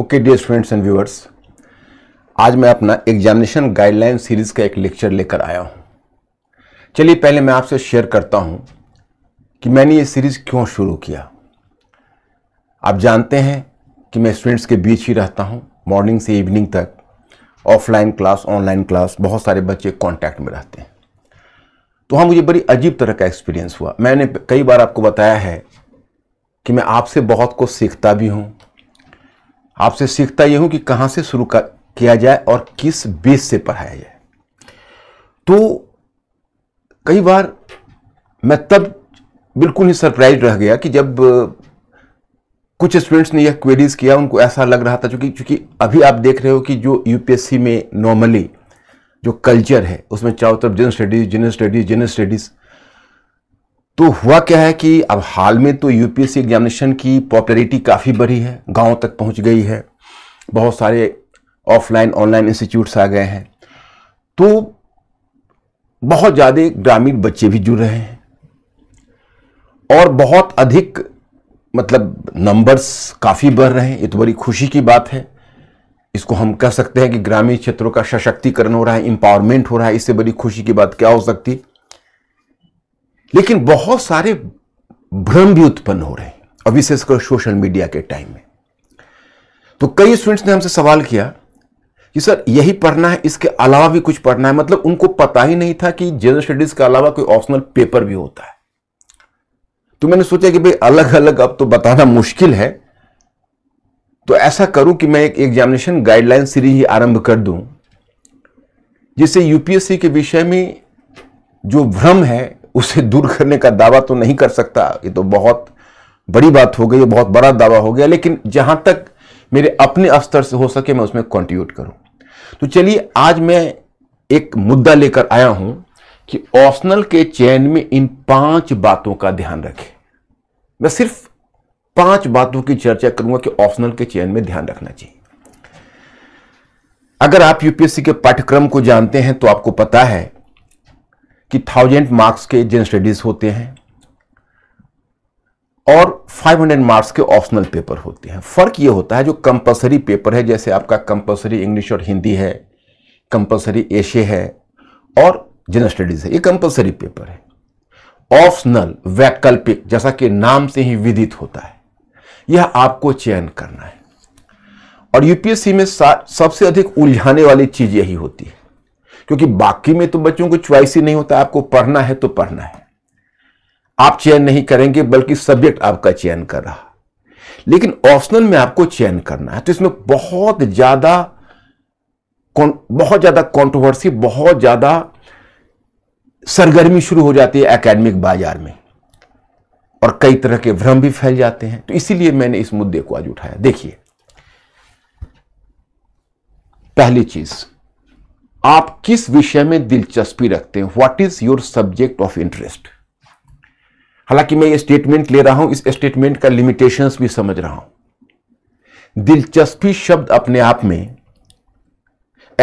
Okay dear students and viewers आज मैं अपना एग्जामिनेशन गाइडलाइन सीरीज का एक लेक्चर लेकर आया हूँ चलिए पहले मैं आपसे शेयर करता हूँ कि मैंने ये सीरीज़ क्यों शुरू किया आप जानते हैं कि मैं स्टूडेंट्स के बीच ही रहता हूँ मॉर्निंग से इवनिंग तक ऑफलाइन क्लास ऑनलाइन क्लास बहुत सारे बच्चे कॉन्टैक्ट में रहते हैं तो हाँ मुझे बड़ी अजीब तरह का एक्सपीरियंस हुआ मैंने कई बार आपको बताया है कि मैं आपसे बहुत कुछ सीखता भी हूँ आपसे सीखता यह हूं कि कहां से शुरू किया जाए और किस बेस से पढ़ाया जाए तो कई बार मैं तब बिल्कुल ही सरप्राइज रह गया कि जब कुछ स्टूडेंट्स ने यह क्वेरीज किया उनको ऐसा लग रहा था क्योंकि क्योंकि अभी आप देख रहे हो कि जो यूपीएससी में नॉर्मली जो कल्चर है उसमें चारों तरफ general studies general studies general studies तो हुआ क्या है कि अब हाल में तो यूपीएससी एग्जामिनेशन की पॉपुलरिटी काफ़ी बढ़ी है गांव तक पहुंच गई है बहुत सारे ऑफलाइन ऑनलाइन इंस्टीट्यूट्स आ गए हैं तो बहुत ज़्यादा ग्रामीण बच्चे भी जुड़ रहे हैं और बहुत अधिक मतलब नंबर्स काफ़ी बढ़ रहे हैं ये तो बड़ी खुशी की बात है इसको हम कह सकते हैं कि ग्रामीण क्षेत्रों का सशक्तिकरण हो रहा है एम्पावरमेंट हो रहा है इससे बड़ी खुशी की बात क्या हो सकती है लेकिन बहुत सारे भ्रम भी उत्पन्न हो रहे हैं और विशेषकर सोशल मीडिया के टाइम में तो कई स्टूडेंट्स ने हमसे सवाल किया कि सर यही पढ़ना है इसके अलावा भी कुछ पढ़ना है मतलब उनको पता ही नहीं था कि जनरल स्टडीज के अलावा कोई ऑप्शनल पेपर भी होता है तो मैंने सोचा कि भाई अलग अलग अब तो बताना मुश्किल है तो ऐसा करूं कि मैं एक एग्जामिनेशन गाइडलाइन सीरीज ही आरंभ कर दूं जिससे यूपीएससी के विषय में जो भ्रम है उसे दूर करने का दावा तो नहीं कर सकता ये तो बहुत बड़ी बात हो गई बहुत बड़ा दावा हो गया लेकिन जहां तक मेरे अपने स्तर से हो सके मैं उसमें कॉन्ट्रीब्यूट करूं तो चलिए आज मैं एक मुद्दा लेकर आया हूं कि ऑप्शनल के चयन में इन पांच बातों का ध्यान रखें मैं सिर्फ पांच बातों की चर्चा करूंगा कि ऑप्शनल के चयन में ध्यान रखना चाहिए अगर आप यूपीएससी के पाठ्यक्रम को जानते हैं तो आपको पता है कि थाउजेंड मार्क्स के जेन स्टडीज होते हैं और 500 मार्क्स के ऑप्शनल पेपर होते हैं फ़र्क ये होता है जो कंपलसरी पेपर है जैसे आपका कंपलसरी इंग्लिश और हिंदी है कंपलसरी एशिया है और जनरल स्टडीज़ है ये कंपलसरी पेपर है ऑप्शनल वैकल्पिक जैसा कि नाम से ही विदित होता है यह आपको चयन करना है और यूपीएससी में सबसे अधिक उलझाने वाली चीज़ यही होती है क्योंकि बाकी में तो बच्चों को च्वाइस ही नहीं होता आपको पढ़ना है तो पढ़ना है आप चयन नहीं करेंगे बल्कि सब्जेक्ट आपका चयन कर रहा लेकिन ऑप्शनल में आपको चयन करना है तो इसमें बहुत ज्यादा बहुत ज्यादा कंट्रोवर्सी बहुत ज्यादा सरगर्मी शुरू हो जाती है एकेडमिक बाजार में और कई तरह के भ्रम भी फैल जाते हैं तो इसीलिए मैंने इस मुद्दे को आज उठाया देखिए पहली चीज़ आप किस विषय में दिलचस्पी रखते हैं what is your subject of interest हालांकि मैं ये स्टेटमेंट ले रहा हूं इस स्टेटमेंट का लिमिटेशंस भी समझ रहा हूं दिलचस्पी शब्द अपने आप में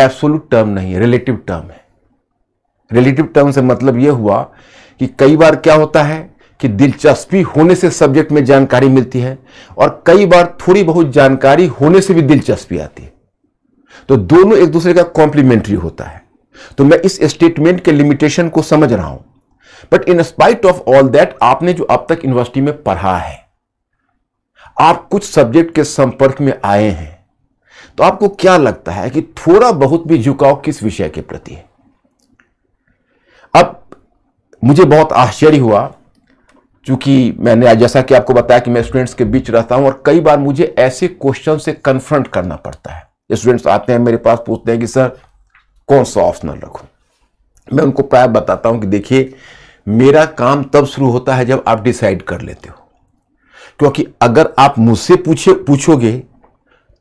एब्सोलूट टर्म नहीं है रिलेटिव टर्म है रिलेटिव टर्म से मतलब यह हुआ कि कई बार क्या होता है कि दिलचस्पी होने से सब्जेक्ट में जानकारी मिलती है और कई बार थोड़ी बहुत जानकारी होने से भी दिलचस्पी आती है तो दोनों एक दूसरे का कॉम्प्लीमेंट्री होता है तो मैं इस स्टेटमेंट के लिमिटेशन को समझ रहा हूं but in spite of all that आपने जो अब तक यूनिवर्सिटी में पढ़ा है आप कुछ सब्जेक्ट के संपर्क में आए हैं तो आपको क्या लगता है कि थोड़ा बहुत भी झुकाव किस विषय के प्रति है अब मुझे बहुत आश्चर्य हुआ क्योंकि मैंने जैसा कि आपको बताया कि मैं स्टूडेंट्स के बीच रहता हूं और कई बार मुझे ऐसे क्वेश्चन से कन्फ्रंट करना पड़ता है स्टूडेंट्स आते हैं मेरे पास पूछते हैं कि सर कौन सा ऑप्शनल रखूं मैं उनको प्राय बताता हूँ कि देखिए मेरा काम तब शुरू होता है जब आप डिसाइड कर लेते हो क्योंकि अगर आप मुझसे पूछे पूछोगे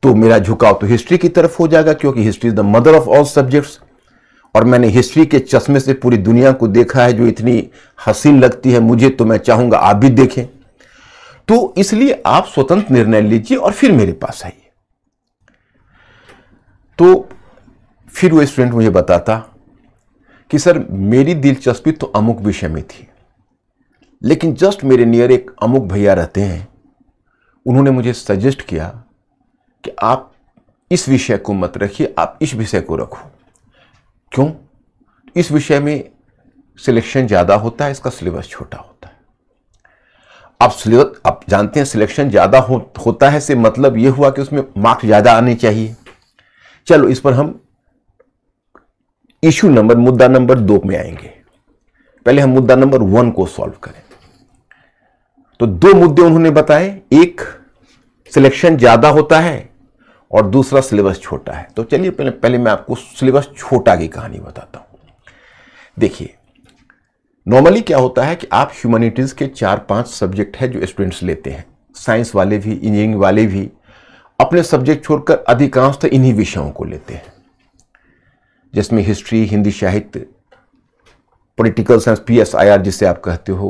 तो मेरा झुकाव तो हिस्ट्री की तरफ हो जाएगा क्योंकि history is the mother of all subjects और मैंने हिस्ट्री के चश्मे से पूरी दुनिया को देखा है जो इतनी हसीन लगती है मुझे तो मैं चाहूँगा आप भी देखें तो इसलिए आप स्वतंत्र निर्णय लीजिए और फिर मेरे पास आइए तो फिर वो स्टूडेंट मुझे बताता कि सर मेरी दिलचस्पी तो अमुक विषय में थी लेकिन जस्ट मेरे नियर एक अमुक भैया रहते हैं उन्होंने मुझे सजेस्ट किया कि आप इस विषय को मत रखिए आप इस विषय को रखो क्यों इस विषय में सिलेक्शन ज़्यादा होता है इसका सिलेबस छोटा होता है आप सिलेबस आप जानते हैं सिलेक्शन ज़्यादा हो, होता है से मतलब ये हुआ कि उसमें मार्क्स ज़्यादा आने चाहिए चलो इस पर हम इश्यू नंबर मुद्दा नंबर दो में आएंगे पहले हम मुद्दा नंबर वन को सॉल्व करें तो दो मुद्दे उन्होंने बताए एक सिलेक्शन ज्यादा होता है और दूसरा सिलेबस छोटा है तो चलिए पहले पहले मैं आपको सिलेबस छोटा की कहानी बताता हूं देखिए नॉर्मली क्या होता है कि आप ह्यूमैनिटीज़ के चार पांच सब्जेक्ट है जो स्टूडेंट्स लेते हैं साइंस वाले भी इंजीनियरिंग वाले भी अपने सब्जेक्ट छोड़कर अधिकांश तो इन्हीं विषयों को लेते हैं जिसमें हिस्ट्री हिंदी साहित्य political science P S I R जिसे आप कहते हो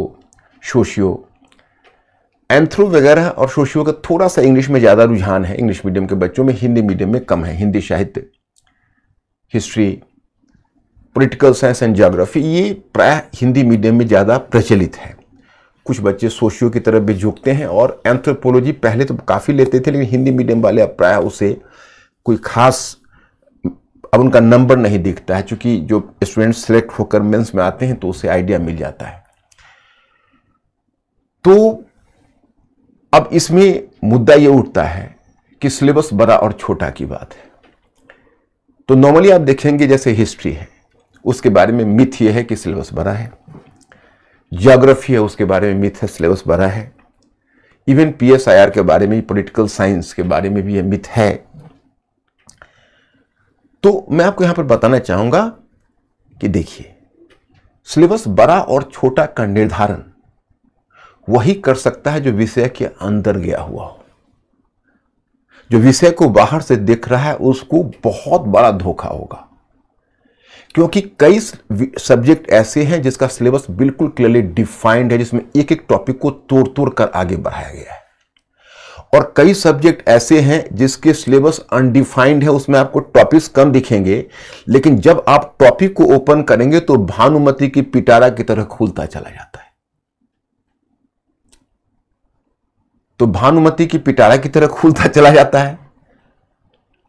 शोशियो एंथ्रो वगैरह और शोशियो का थोड़ा सा इंग्लिश में ज़्यादा रुझान है इंग्लिश मीडियम के बच्चों में हिंदी मीडियम में कम है हिंदी साहित्य history political science and geography ये प्राय हिंदी मीडियम में ज़्यादा प्रचलित है कुछ बच्चे सोशियो की तरफ भी झुकते हैं और एंथ्रोपोलॉजी पहले तो काफ़ी लेते थे लेकिन हिंदी मीडियम वाले अब प्राय उसे कोई खास अब उनका नंबर नहीं दिखता है क्योंकि जो स्टूडेंट सेलेक्ट होकर मेंस में आते हैं तो उसे आइडिया मिल जाता है तो अब इसमें मुद्दा ये उठता है कि सिलेबस बड़ा और छोटा की बात है तो नॉर्मली आप देखेंगे जैसे हिस्ट्री है उसके बारे में मिथ यह है कि सिलेबस बड़ा है जोग्राफी है उसके बारे में मिथ है सिलेबस भरा है इवन पीएसआईआर के बारे में पॉलिटिकल साइंस के बारे में भी यह मिथ है तो मैं आपको यहां पर बताना चाहूंगा कि देखिए सिलेबस बड़ा और छोटा का निर्धारण वही कर सकता है जो विषय के अंदर गया हुआ हो जो विषय को बाहर से देख रहा है उसको बहुत बड़ा धोखा होगा क्योंकि कई सब्जेक्ट ऐसे हैं जिसका सिलेबस बिल्कुल क्लियरली डिफाइंड है जिसमें एक एक टॉपिक को तोड़ तोड़ कर आगे बढ़ाया गया है और कई सब्जेक्ट ऐसे हैं जिसके सिलेबस अनडिफाइंड है उसमें आपको टॉपिक्स कम दिखेंगे लेकिन जब आप टॉपिक को ओपन करेंगे तो भानुमति की पिटारा की तरह खुलता चला जाता है तो भानुमति की पिटारा की तरह खुलता चला जाता है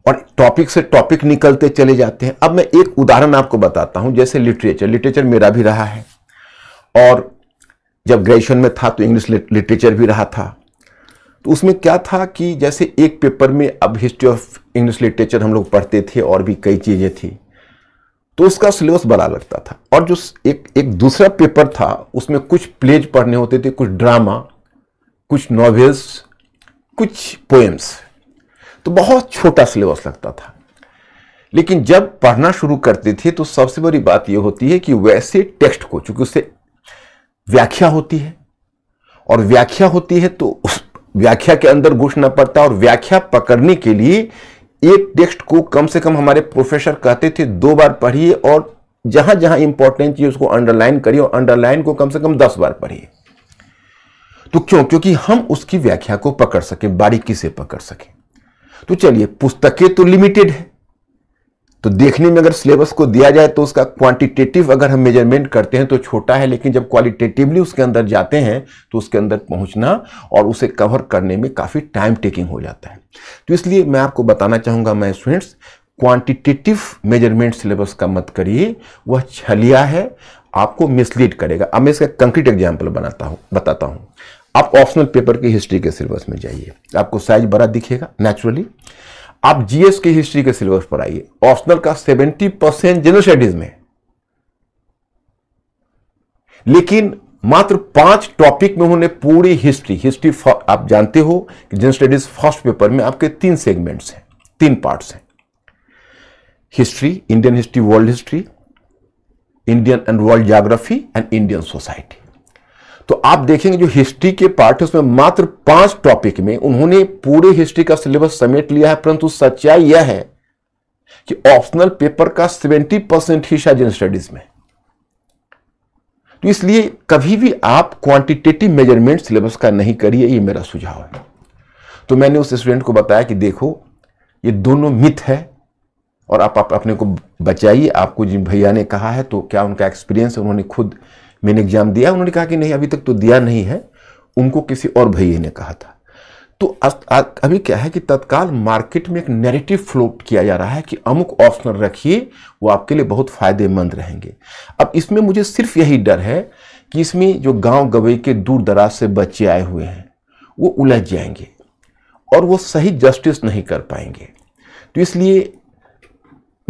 और टॉपिक से टॉपिक निकलते चले जाते हैं अब मैं एक उदाहरण आपको बताता हूं जैसे लिटरेचर लिटरेचर मेरा भी रहा है और जब ग्रेजुएशन में था तो इंग्लिश लिटरेचर भी रहा था तो उसमें क्या था कि जैसे एक पेपर में अब हिस्ट्री ऑफ इंग्लिश लिटरेचर हम लोग पढ़ते थे और भी कई चीज़ें थी तो उसका सिलेबस बड़ा लगता था और जो एक एक दूसरा पेपर था उसमें कुछ प्लेज पढ़ने होते थे कुछ ड्रामा कुछ नॉवेल्स कुछ पोएम्स तो बहुत छोटा सिलेबस लगता था लेकिन जब पढ़ना शुरू करते थे तो सबसे बड़ी बात यह होती है कि वैसे टेक्स्ट को चूंकि उससे व्याख्या होती है और व्याख्या होती है तो उस व्याख्या के अंदर घुसना पड़ता है और व्याख्या पकड़ने के लिए एक टेक्स्ट को कम से कम हमारे प्रोफेसर कहते थे दो बार पढ़िए और जहां जहां इंपॉर्टेंट चीज उसको अंडरलाइन करिए और अंडरलाइन को कम से कम दस बार पढ़िए तो क्यों क्योंकि हम उसकी व्याख्या को पकड़ सकें बारीकी से पकड़ सकें तो चलिए पुस्तकें तो लिमिटेड है तो देखने में अगर सिलेबस को दिया जाए तो उसका क्वांटिटेटिव अगर हम मेजरमेंट करते हैं तो छोटा है लेकिन जब क्वालिटेटिवली उसके अंदर जाते हैं तो उसके अंदर पहुंचना और उसे कवर करने में काफ़ी टाइम टेकिंग हो जाता है तो इसलिए मैं आपको बताना चाहूँगा मैं स्टूडेंट्स क्वांटिटेटिव मेजरमेंट सिलेबस का मत करिए वह छलिया है आपको मिसलीड करेगा अब मैं इसका कंक्रीट एग्जाम्पल बनाता हूँ बताता हूँ आप ऑप्शनल पेपर की हिस्ट्री के सिलेबस में जाइए आपको साइज बड़ा दिखेगा नेचुरली आप जीएस की हिस्ट्री के सिलेबस पर आइए ऑप्शनल का सेवेंटी परसेंट जनरल स्टडीज में लेकिन मात्र पांच टॉपिक में उन्होंने पूरी हिस्ट्री हिस्ट्री आप जानते हो कि जनरल स्टडीज फर्स्ट पेपर में आपके तीन सेगमेंट्स हैं तीन पार्ट्स हैं history Indian history world history Indian and world geography and Indian society तो आप देखेंगे जो हिस्ट्री के पार्ट है उसमें मात्र पांच टॉपिक में उन्होंने पूरे हिस्ट्री का सिलेबस समेट लिया है परंतु सच्चाई यह है कि ऑप्शनल पेपर का सेवेंटी परसेंट ही शायद स्टडीज में तो इसलिए कभी भी आप क्वांटिटेटिव मेजरमेंट सिलेबस का नहीं करिए यह मेरा सुझाव है तो मैंने उस स्टूडेंट को बताया कि देखो ये दोनों मिथ है और आप, आप अपने को बचाइए आपको जिन भैया ने कहा है तो क्या उनका एक्सपीरियंस है उन्होंने खुद मैंने एग्जाम दिया उन्होंने कहा कि नहीं अभी तक तो दिया नहीं है उनको किसी और भैया ने कहा था तो अभी क्या है कि तत्काल मार्केट में एक नैरेटिव फ्लोट किया जा रहा है कि अमुक ऑप्शनल रखिए वो आपके लिए बहुत फायदेमंद रहेंगे अब इसमें मुझे सिर्फ यही डर है कि इसमें जो गांव गवई के दूर दराज से बच्चे आए हुए हैं वो उलझ जाएंगे और वो सही जस्टिस नहीं कर पाएंगे तो इसलिए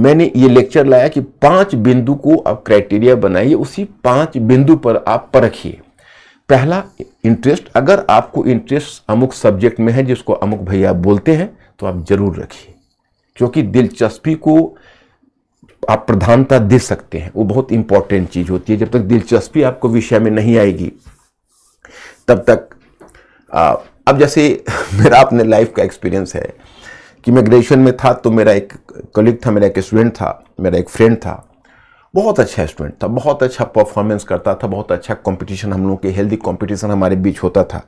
मैंने ये लेक्चर लाया कि पांच बिंदु को आप क्राइटेरिया बनाइए उसी पांच बिंदु पर आप परखिए पहला इंटरेस्ट अगर आपको इंटरेस्ट अमुक सब्जेक्ट में है जिसको अमुक भैया बोलते हैं तो आप जरूर रखिए क्योंकि दिलचस्पी को आप प्रधानता दे सकते हैं वो बहुत इंपॉर्टेंट चीज़ होती है जब तक दिलचस्पी आपको विषय में नहीं आएगी तब तक आ, अब जैसे मेरा अपने लाइफ का एक्सपीरियंस है कि मैं ग्रेजुएशन में था तो मेरा एक कलीग था मेरा एक स्टूडेंट था मेरा एक फ्रेंड था बहुत अच्छा स्टूडेंट था बहुत अच्छा परफॉर्मेंस करता था बहुत अच्छा कंपटीशन हम लोगों के हेल्दी कंपटीशन हमारे बीच होता था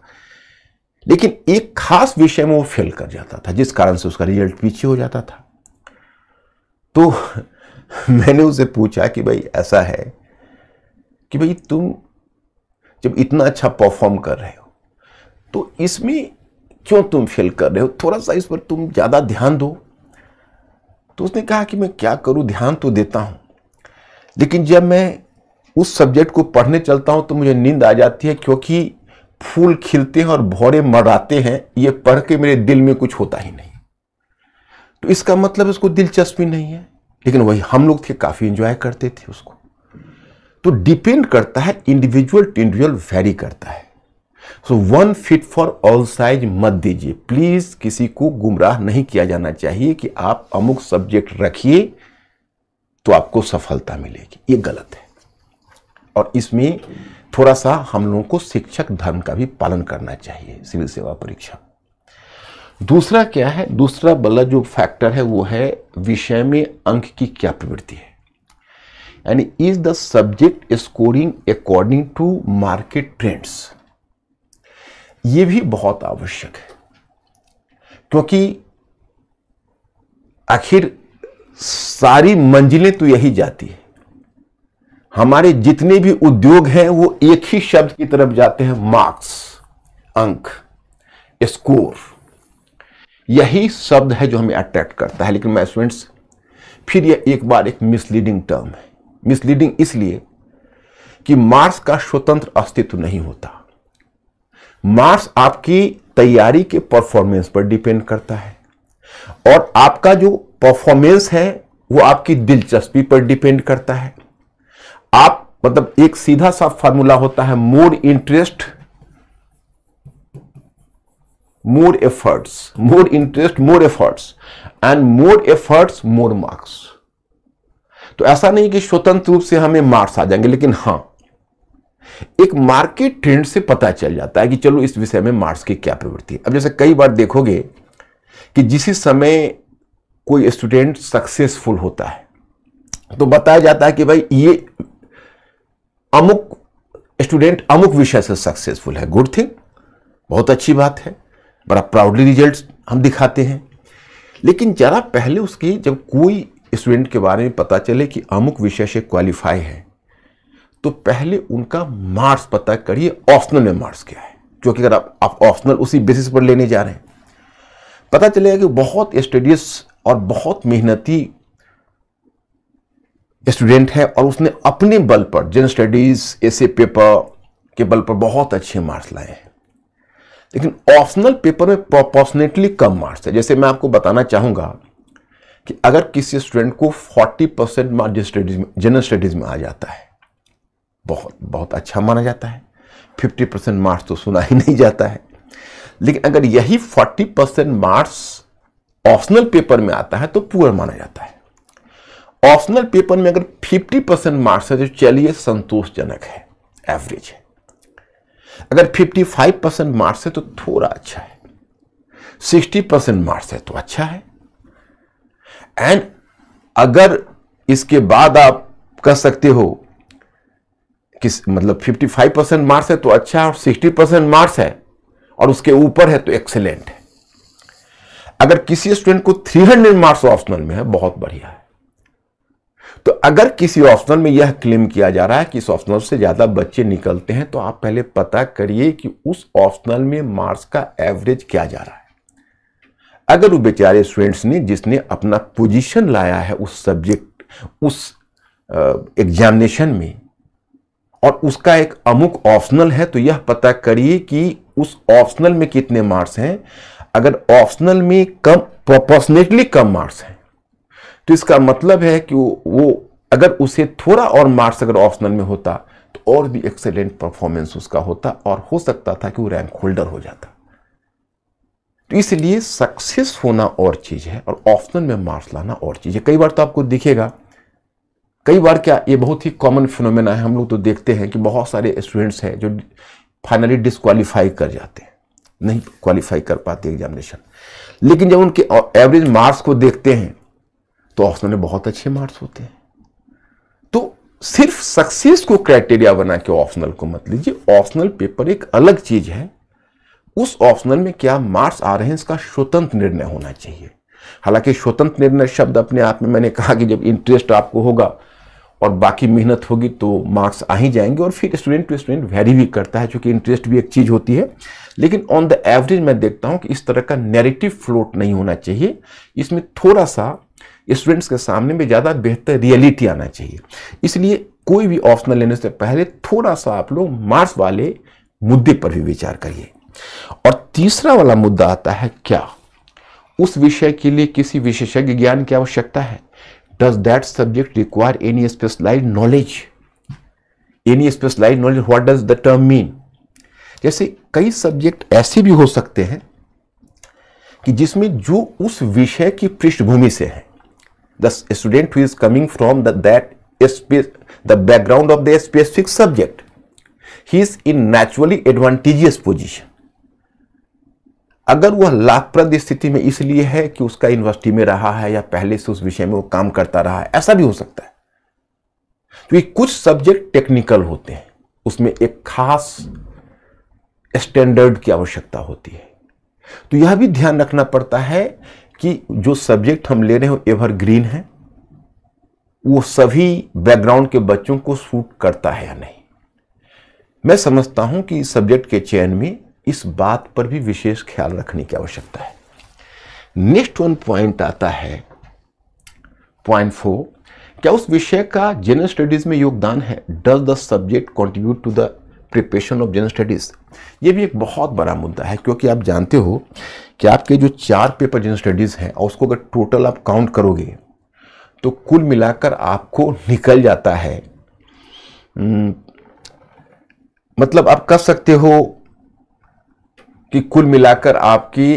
लेकिन एक खास विषय में वो फेल कर जाता था जिस कारण से उसका रिजल्ट पीछे हो जाता था तो मैंने उसे पूछा कि भाई ऐसा है कि भाई तुम जब इतना अच्छा परफॉर्म कर रहे हो तो इसमें क्यों तुम फेल कर रहे हो थोड़ा सा इस पर तुम ज़्यादा ध्यान दो तो उसने कहा कि मैं क्या करूँ ध्यान तो देता हूँ लेकिन जब मैं उस सब्जेक्ट को पढ़ने चलता हूँ तो मुझे नींद आ जाती है क्योंकि फूल खिलते हैं और भौरे मराते हैं ये पढ़ के मेरे दिल में कुछ होता ही नहीं तो इसका मतलब उसको दिलचस्पी नहीं है लेकिन वही हम लोग थे काफ़ी इंजॉय करते थे उसको तो डिपेंड करता है इंडिविजुअल टू इंडिविजुअल वेरी करता है so one fit for all size मत दीजिए प्लीज़ किसी को गुमराह नहीं किया जाना चाहिए कि आप अमुक सब्जेक्ट रखिए तो आपको सफलता मिलेगी ये गलत है और इसमें थोड़ा सा हम लोगों को शिक्षक धर्म का भी पालन करना चाहिए सिविल सेवा परीक्षा दूसरा क्या है दूसरा बल्ला जो फैक्टर है वो है विषय में अंक की क्या प्रवृत्ति है यानी is the subject scoring according to market trends ये भी बहुत आवश्यक है क्योंकि आखिर सारी मंजिलें तो यही जाती है हमारे जितने भी उद्योग हैं वो एक ही शब्द की तरफ जाते हैं मार्क्स अंक स्कोर यही शब्द है जो हमें अट्रैक्ट करता है लेकिन मैं स्टूडेंट्स फिर यह एक बार एक मिसलीडिंग टर्म है मिसलीडिंग इसलिए कि मार्क्स का स्वतंत्र अस्तित्व नहीं होता मार्क्स आपकी तैयारी के परफॉर्मेंस पर डिपेंड करता है और आपका जो परफॉर्मेंस है वो आपकी दिलचस्पी पर डिपेंड करता है आप मतलब एक सीधा सा फॉर्मूला होता है more interest more efforts more interest more efforts and more efforts more marks तो ऐसा नहीं कि स्वतंत्र रूप से हमें मार्क्स आ जाएंगे लेकिन हाँ एक मार्केट ट्रेंड से पता चल जाता है कि चलो इस विषय में मार्क्स की क्या प्रवृत्ति है अब जैसे कई बार देखोगे कि जिस समय कोई स्टूडेंट सक्सेसफुल होता है तो बताया जाता है कि भाई ये अमुक स्टूडेंट अमुक विषय से सक्सेसफुल है गुड थिंग बहुत अच्छी बात है बड़ा प्राउडली रिजल्ट हम दिखाते हैं लेकिन ज़रा पहले उसकी जब कोई स्टूडेंट के बारे में पता चले कि अमुक विषय से क्वालिफाई है तो पहले उनका मार्क्स पता करिए ऑप्शनल में मार्क्स क्या है क्योंकि अगर आप ऑप्शनल उसी बेसिस पर लेने जा रहे हैं पता चलेगा कि बहुत स्टडियस और बहुत मेहनती स्टूडेंट है और उसने अपने बल पर जनरल स्टडीज ऐसे पेपर के बल पर बहुत अच्छे मार्क्स लाए हैं लेकिन ऑप्शनल पेपर में प्रोपोर्शनेटली कम मार्क्स है जैसे मैं आपको बताना चाहूंगा कि अगर किसी स्टूडेंट को 40 परसेंट मार्क्स जनरल स्टडीज में आ जाता है बहुत बहुत अच्छा माना जाता है 50 परसेंट मार्क्स तो सुना ही नहीं जाता है लेकिन अगर यही 40 परसेंट मार्क्स ऑप्शनल पेपर में आता है तो पुअर माना जाता है ऑप्शनल पेपर में अगर 50 परसेंट मार्क्स है तो चलिए संतोषजनक है एवरेज है अगर 55 परसेंट मार्क्स है तो थोड़ा अच्छा है 60 परसेंट मार्क्स है तो अच्छा है एंड अगर इसके बाद आप कह सकते हो किस मतलब 55 परसेंट मार्क्स है तो अच्छा और 60 परसेंट मार्क्स है और उसके ऊपर है तो एक्सेलेंट है अगर किसी स्टूडेंट को 300 मार्क्स ऑप्शनल में है बहुत बढ़िया है तो अगर किसी ऑप्शनल में यह क्लेम किया जा रहा है कि इस ऑप्शनल से ज़्यादा बच्चे निकलते हैं तो आप पहले पता करिए कि उस ऑप्शनल में मार्क्स का एवरेज क्या जा रहा है अगर वो बेचारे स्टूडेंट्स ने जिसने अपना पोजीशन लाया है उस सब्जेक्ट उस एग्जामिनेशन में और उसका एक अमुक ऑप्शनल है तो यह पता करिए कि उस ऑप्शनल में कितने मार्क्स हैं अगर ऑप्शनल में कम प्रोपोर्शनेटली कम मार्क्स हैं तो इसका मतलब है कि वो अगर उसे थोड़ा और मार्क्स अगर ऑप्शनल में होता तो और भी एक्सेलेंट परफॉर्मेंस उसका होता और हो सकता था कि वो रैंक होल्डर हो जाता तो इसलिए सक्सेस होना और चीज़ है और ऑप्शनल में मार्क्स लाना और चीज़ है कई बार तो आपको दिखेगा कई बार क्या ये बहुत ही कॉमन फिनोमेना है हम लोग तो देखते हैं कि बहुत सारे स्टूडेंट्स हैं जो फाइनली डिसक्वालीफाई कर जाते हैं नहीं क्वालिफाई कर पाते एग्जामिनेशन लेकिन जब उनके एवरेज मार्क्स को देखते हैं तो में बहुत अच्छे मार्क्स होते हैं तो सिर्फ सक्सेस को क्राइटेरिया बना के ऑप्शनल को मत लीजिए ऑप्शनल पेपर एक अलग चीज है उस ऑप्शनल में क्या मार्क्स आ रहे हैं इसका स्वतंत्र निर्णय होना चाहिए हालांकि स्वतंत्र निर्णय शब्द अपने आप में मैंने कहा कि जब इंटरेस्ट आपको होगा और बाकी मेहनत होगी तो मार्क्स आ ही जाएंगे और फिर स्टूडेंट टू स्टूडेंट वेरी भी करता है क्योंकि इंटरेस्ट भी एक चीज़ होती है लेकिन ऑन द एवरेज मैं देखता हूँ कि इस तरह का नेरेटिव फ्लोट नहीं होना चाहिए इसमें थोड़ा सा स्टूडेंट्स के सामने में ज़्यादा बेहतर रियलिटी आना चाहिए इसलिए कोई भी ऑप्शनल लेने से पहले थोड़ा सा आप लोग मार्क्स वाले मुद्दे पर भी विचार करिए और तीसरा वाला मुद्दा आता है क्या उस विषय के लिए किसी विशेषज्ञ ज्ञान की आवश्यकता है does that subject require any specialized knowledge? Any specialized knowledge, what does the term mean? जैसे कई सब्जेक्ट ऐसे भी हो सकते हैं कि जिसमें जो उस विषय की पृष्ठभूमि से है the student who is coming from the that the background of the specific subject he is in naturally advantageous position अगर वह लाभप्रद स्थिति में इसलिए है कि उसका यूनिवर्सिटी में रहा है या पहले से उस विषय में वो काम करता रहा है ऐसा भी हो सकता है क्योंकि तो कुछ सब्जेक्ट टेक्निकल होते हैं उसमें एक खास स्टैंडर्ड की आवश्यकता होती है तो यह भी ध्यान रखना पड़ता है कि जो सब्जेक्ट हम ले रहे हो ग्रीन है वो सभी बैकग्राउंड के बच्चों को सूट करता है या नहीं मैं समझता हूं कि सब्जेक्ट के चयन में इस बात पर भी विशेष ख्याल रखने की आवश्यकता है नेक्स्ट वन पॉइंट आता है पॉइंट फोर क्या उस विषय का जनरल स्टडीज में योगदान है does the subject contribute to the preparation of general studies ये भी एक बहुत बड़ा मुद्दा है क्योंकि आप जानते हो कि आपके जो चार पेपर जनरल स्टडीज हैं और उसको अगर टोटल आप काउंट करोगे तो कुल मिलाकर आपको निकल जाता है हम्म, मतलब आप कह सकते हो कि कुल मिलाकर आपकी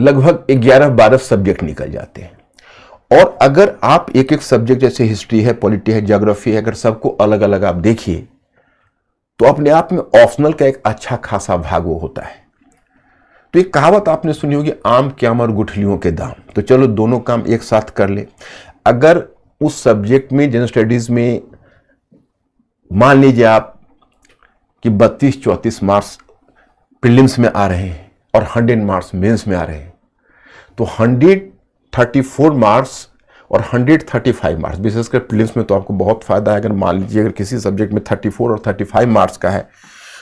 लगभग 11-12 सब्जेक्ट निकल जाते हैं और अगर आप एक एक सब्जेक्ट जैसे हिस्ट्री है पॉलिटी है जोग्राफी है अगर सबको अलग अलग आप देखिए तो अपने आप में ऑप्शनल का एक अच्छा खासा भाग वो होता है तो एक कहावत आपने सुनी होगी आम क्याम और गुठलियों के दाम तो चलो दोनों काम एक साथ कर ले अगर उस सब्जेक्ट में जनरल स्टडीज़ में मान लीजिए आप कि बत्तीस चौंतीस मार्क्स प्रीलिम्स में आ रहे हैं और हंड्रेड मार्क्स मेंस में आ रहे हैं तो हंड्रेड थर्टी फोर मार्क्स और 135 मार्क्स विशेषकर प्रीलिम्स में तो आपको बहुत फायदा है अगर मान लीजिए अगर किसी सब्जेक्ट में 34 और 35 मार्क्स का है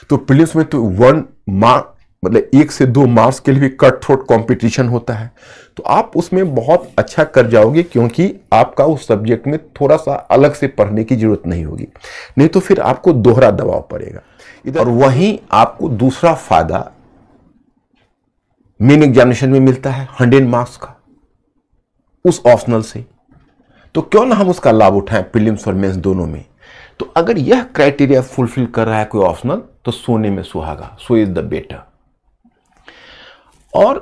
तो प्रीलिम्स में तो वन मार्क मतलब एक से दो मार्क्स के लिए भी कट थ्रोट कॉम्पिटिशन होता है तो आप उसमें बहुत अच्छा कर जाओगे क्योंकि आपका उस सब्जेक्ट में थोड़ा सा अलग से पढ़ने की जरूरत नहीं होगी नहीं तो फिर आपको दोहरा दबाव पड़ेगा और वहीं आपको दूसरा फायदा मेन एग्जामिनेशन में मिलता है हंड्रेड मार्क्स का उस ऑप्शनल से तो क्यों ना हम उसका लाभ उठाएं प्रीलिम्स और मेंस दोनों में तो अगर यह क्राइटेरिया फुलफिल कर रहा है कोई ऑप्शनल तो सोने में सुहागा सो इज द बेटर और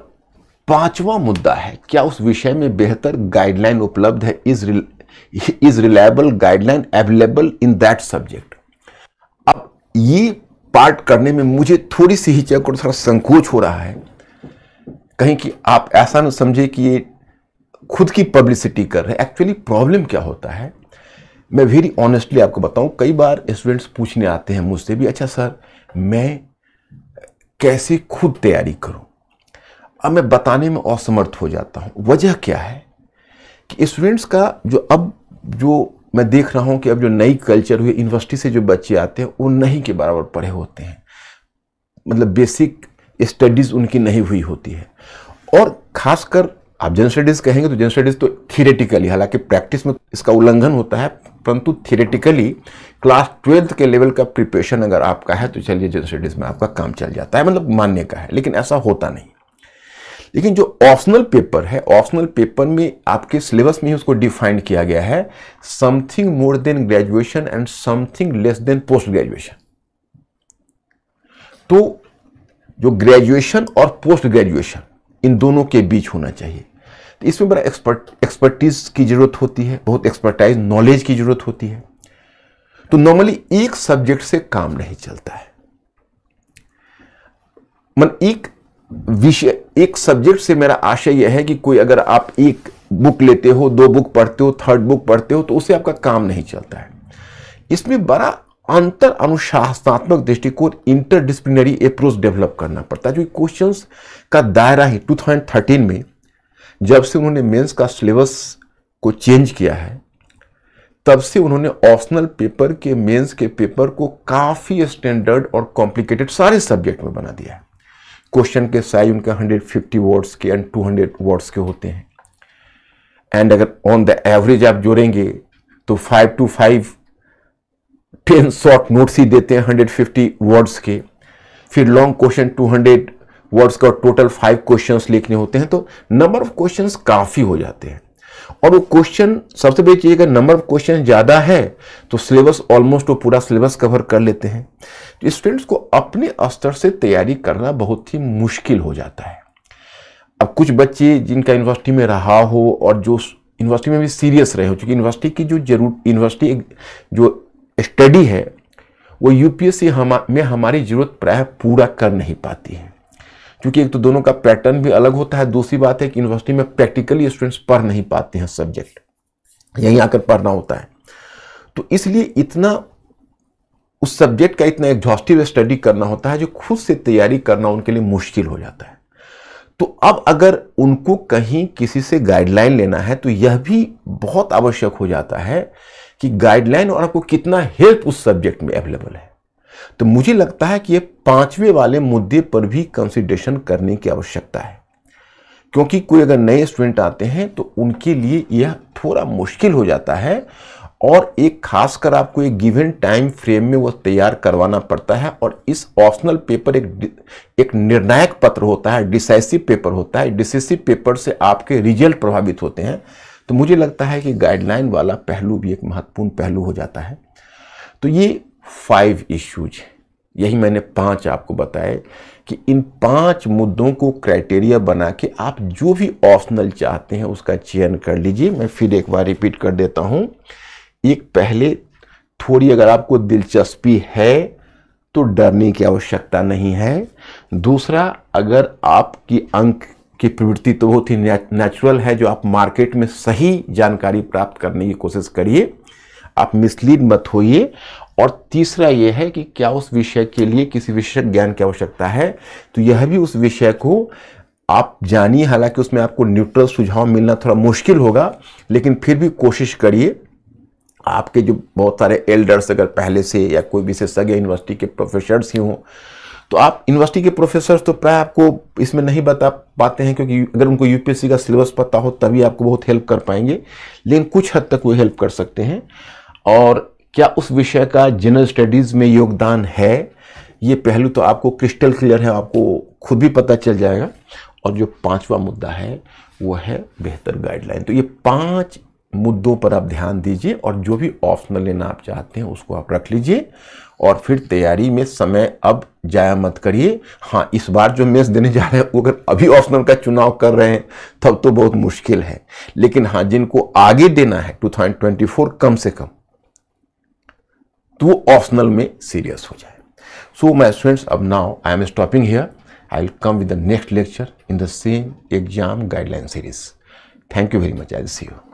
पांचवा मुद्दा है क्या उस विषय में बेहतर गाइडलाइन उपलब्ध है is is reliable guideline available in that subject अब ये पार्ट करने में मुझे थोड़ी सी हिचक और थोड़ा संकोच हो रहा है कहीं कि आप ऐसा ना समझे कि ये खुद की पब्लिसिटी कर रहे हैं एक्चुअली प्रॉब्लम क्या होता है मैं वेरी ऑनेस्टली आपको बताऊं कई बार स्टूडेंट्स पूछने आते हैं मुझसे भी अच्छा सर मैं कैसे खुद तैयारी करूं अब मैं बताने में असमर्थ हो जाता हूं वजह क्या है कि स्टूडेंट्स का जो अब जो मैं देख रहा हूँ कि अब जो नई कल्चर हुई यूनिवर्सिटी से जो बच्चे आते हैं वो नहीं के बराबर पढ़े होते हैं मतलब बेसिक स्टडीज़ उनकी नहीं हुई होती है और खासकर आप जनरल स्टडीज़ कहेंगे तो जनरल स्टडीज़ तो थियरेटिकली हालांकि प्रैक्टिस में इसका उल्लंघन होता है परंतु थियरेटिकली क्लास ट्वेल्थ के लेवल का प्रिपरेशन अगर आपका है तो चलिए जनरल स्टडीज़ में आपका काम चल जाता है मतलब मान्य का है लेकिन ऐसा होता नहीं लेकिन जो ऑप्शनल पेपर है ऑप्शनल पेपर में आपके सिलेबस में ही उसको डिफाइंड किया गया है something more than graduation and something less than post graduation तो जो ग्रेजुएशन और पोस्ट ग्रेजुएशन इन दोनों के बीच होना चाहिए तो इसमें बड़ा एक्सपर्ट एक्सपर्टीज की जरूरत होती है बहुत एक्सपर्टाइज नॉलेज की जरूरत होती है तो नॉर्मली एक सब्जेक्ट से काम नहीं चलता है मन एक विषय एक सब्जेक्ट से मेरा आशय यह है कि कोई अगर आप एक बुक लेते हो दो बुक पढ़ते हो थर्ड बुक पढ़ते हो तो उसे आपका काम नहीं चलता है इसमें बड़ा अंतर अनुशासनात्मक दृष्टिकोण इंटरडिसिप्लिनरी अप्रोच डेवलप करना पड़ता है जो क्वेश्चन का दायरा ही 2013 में जब से उन्होंने मेंस का सिलेबस को चेंज किया है तब से उन्होंने ऑप्शनल पेपर के मेंस के पेपर को काफ़ी स्टैंडर्ड और कॉम्प्लिकेटेड सारे सब्जेक्ट में बना दिया है क्वेश्चन के साइज उनके 150 वर्ड्स के एंड 200 वर्ड्स के होते हैं एंड अगर ऑन द एवरेज आप जोड़ेंगे तो five to five ten short notes ही देते हैं 150 वर्ड्स के फिर लॉन्ग क्वेश्चन 200 वर्ड्स का टोटल फाइव क्वेश्चंस लिखने होते हैं तो नंबर ऑफ क्वेश्चंस काफ़ी हो जाते हैं और वो क्वेश्चन सबसे बड़ी चीज़ अगर नंबर ऑफ क्वेश्चन ज़्यादा है तो सिलेबस ऑलमोस्ट वो पूरा सिलेबस कवर कर लेते हैं तो स्टूडेंट्स को अपने स्तर से तैयारी करना बहुत ही मुश्किल हो जाता है अब कुछ बच्चे जिनका यूनिवर्सिटी में रहा हो और जो यूनिवर्सिटी में भी सीरियस रहे हो चूंकि यूनिवर्सिटी की जो जरूर यूनिवर्सिटी जो स्टडी है वो यूपीएससी हमा में हमारी ज़रूरत प्राय पूरा कर नहीं पाती है क्योंकि एक तो दोनों का पैटर्न भी अलग होता है दूसरी बात है कि यूनिवर्सिटी में प्रैक्टिकली स्टूडेंट्स पढ़ नहीं पाते हैं सब्जेक्ट यहीं आकर पढ़ना होता है तो इसलिए इतना उस सब्जेक्ट का इतना एग्जॉस्टिव स्टडी करना होता है जो खुद से तैयारी करना उनके लिए मुश्किल हो जाता है तो अब अगर उनको कहीं किसी से गाइडलाइन लेना है तो यह भी बहुत आवश्यक हो जाता है कि गाइडलाइन और आपको कितना हेल्प उस सब्जेक्ट में अवेलेबल है तो मुझे लगता है कि ये पांचवें वाले मुद्दे पर भी कंसिडरेशन करने की आवश्यकता है क्योंकि कोई अगर नए स्टूडेंट आते हैं तो उनके लिए यह थोड़ा मुश्किल हो जाता है और एक खासकर आपको एक गिवन टाइम फ्रेम में वह तैयार करवाना पड़ता है और इस ऑप्शनल पेपर एक एक निर्णायक पत्र होता है डिसाइसिव पेपर होता है डिसाइसिव पेपर से आपके रिजल्ट प्रभावित होते हैं तो मुझे लगता है कि गाइडलाइन वाला पहलू भी एक महत्वपूर्ण पहलू हो जाता है तो ये फाइव इश्यूज यही मैंने पांच आपको बताए कि इन पांच मुद्दों को क्राइटेरिया बना के आप जो भी ऑप्शनल चाहते हैं उसका चयन कर लीजिए मैं फिर एक बार रिपीट कर देता हूं एक पहले थोड़ी अगर आपको दिलचस्पी है तो डरने की आवश्यकता नहीं है दूसरा अगर आपकी अंक की प्रवृत्ति तो बहुत ही नेचुरल है जो आप मार्केट में सही जानकारी प्राप्त करने की कोशिश करिए आप मिसलीड मत होइए और तीसरा यह है कि क्या उस विषय के लिए किसी विशेष ज्ञान की आवश्यकता है तो यह भी उस विषय को आप जानिए हालांकि उसमें आपको न्यूट्रल सुझाव मिलना थोड़ा मुश्किल होगा लेकिन फिर भी कोशिश करिए आपके जो बहुत सारे एल्डर्स अगर पहले से या कोई विशेषज्ञ यूनिवर्सिटी के प्रोफेसर्स ही हों तो आप यूनिवर्सिटी के प्रोफेसर तो प्राय आपको इसमें नहीं बता पाते हैं क्योंकि अगर उनको यूपीएससी का सिलेबस पता हो तभी आपको बहुत हेल्प कर पाएंगे लेकिन कुछ हद तक वो हेल्प कर सकते हैं और क्या उस विषय का जनरल स्टडीज़ में योगदान है ये पहलू तो आपको क्रिस्टल क्लियर है आपको खुद भी पता चल जाएगा और जो पांचवा मुद्दा है वो है बेहतर गाइडलाइन तो ये पांच मुद्दों पर आप ध्यान दीजिए और जो भी ऑप्शनल लेना आप चाहते हैं उसको आप रख लीजिए और फिर तैयारी में समय अब जाया मत करिए हाँ इस बार जो मेस देने जा रहे हैं वो अगर अभी ऑप्शनल का चुनाव कर रहे हैं तब तो बहुत मुश्किल है लेकिन हाँ जिनको आगे देना है टू कम से कम तो वो ऑप्शनल में सीरियस हो जाए सो माई स्टूडेंट्स अब now I am stopping here I will come with the next lecture in the same exam guideline series thank you very much I see you